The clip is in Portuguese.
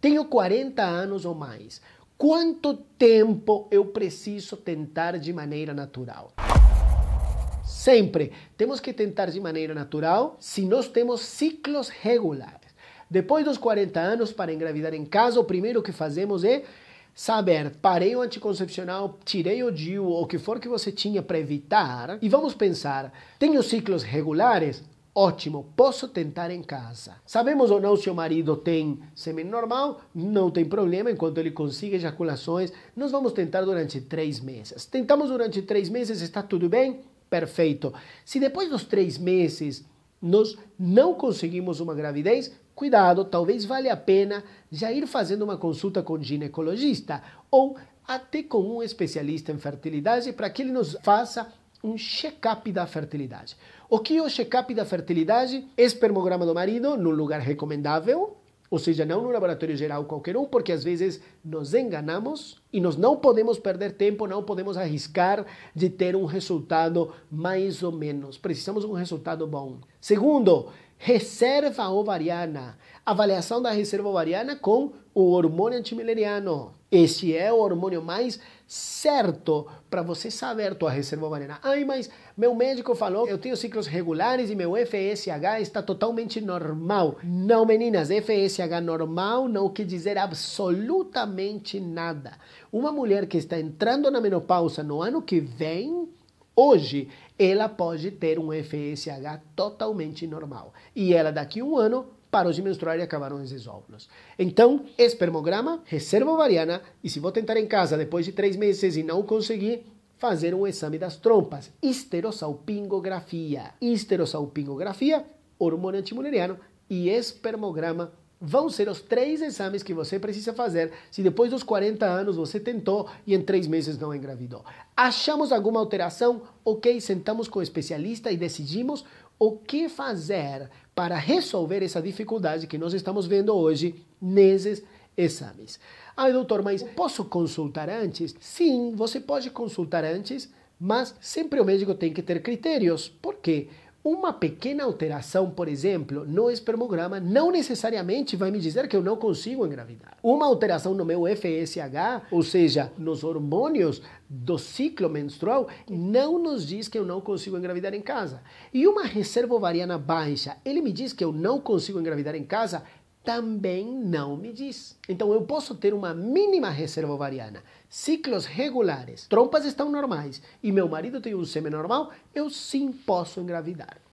Tenho 40 anos ou mais. Quanto tempo eu preciso tentar de maneira natural? Sempre temos que tentar de maneira natural se nós temos ciclos regulares. Depois dos 40 anos, para engravidar em casa, o primeiro que fazemos é saber, parei o anticoncepcional, tirei o DIU, o que for que você tinha para evitar, e vamos pensar, tenho ciclos regulares? Ótimo, posso tentar em casa. Sabemos ou não se o marido tem sêmen normal? Não tem problema, enquanto ele consiga ejaculações, nós vamos tentar durante três meses. Tentamos durante três meses, está tudo bem? Perfeito. Se depois dos três meses nós não conseguimos uma gravidez, cuidado, talvez valha a pena já ir fazendo uma consulta com ginecologista ou até com um especialista em fertilidade para que ele nos faça um check-up da fertilidade. O que é o check-up da fertilidade? Espermograma do marido num lugar recomendável, ou seja, não no laboratório geral qualquer um, porque às vezes nos enganamos e nós não podemos perder tempo, não podemos arriscar de ter um resultado mais ou menos. Precisamos de um resultado bom. Segundo, reserva ovariana. Avaliação da reserva ovariana com o hormônio antimileriano. Esse é o hormônio mais certo para você saber tua reserva ovariana. Ai, mas meu médico falou que eu tenho ciclos regulares e meu FSH está totalmente normal. Não, meninas, FSH normal não quer dizer absolutamente nada. Uma mulher que está entrando na menopausa no ano que vem hoje, ela pode ter um FSH totalmente normal. E ela, daqui a um ano, parou de menstruar e acabaram esses óvulos. Então, espermograma, reserva ovariana, e se vou tentar em casa depois de três meses e não conseguir, fazer um exame das trompas, histerosalpingografia. Histerosalpingografia, hormônio antimuleriano e espermograma vão ser os três exames que você precisa fazer se depois dos 40 anos você tentou e em três meses não engravidou. Achamos alguma alteração? Ok, sentamos com o especialista e decidimos o que fazer para resolver essa dificuldade que nós estamos vendo hoje nesses exames. Ai, doutor, mas posso consultar antes? Sim, você pode consultar antes, mas sempre o médico tem que ter critérios. Por quê? Uma pequena alteração, por exemplo, no espermograma não necessariamente vai me dizer que eu não consigo engravidar. Uma alteração no meu FSH, ou seja, nos hormônios do ciclo menstrual, não nos diz que eu não consigo engravidar em casa. E uma reserva ovariana baixa, ele me diz que eu não consigo engravidar em casa também não me diz. Então eu posso ter uma mínima reserva ovariana, ciclos regulares, trompas estão normais e meu marido tem um sêmen normal, eu sim posso engravidar.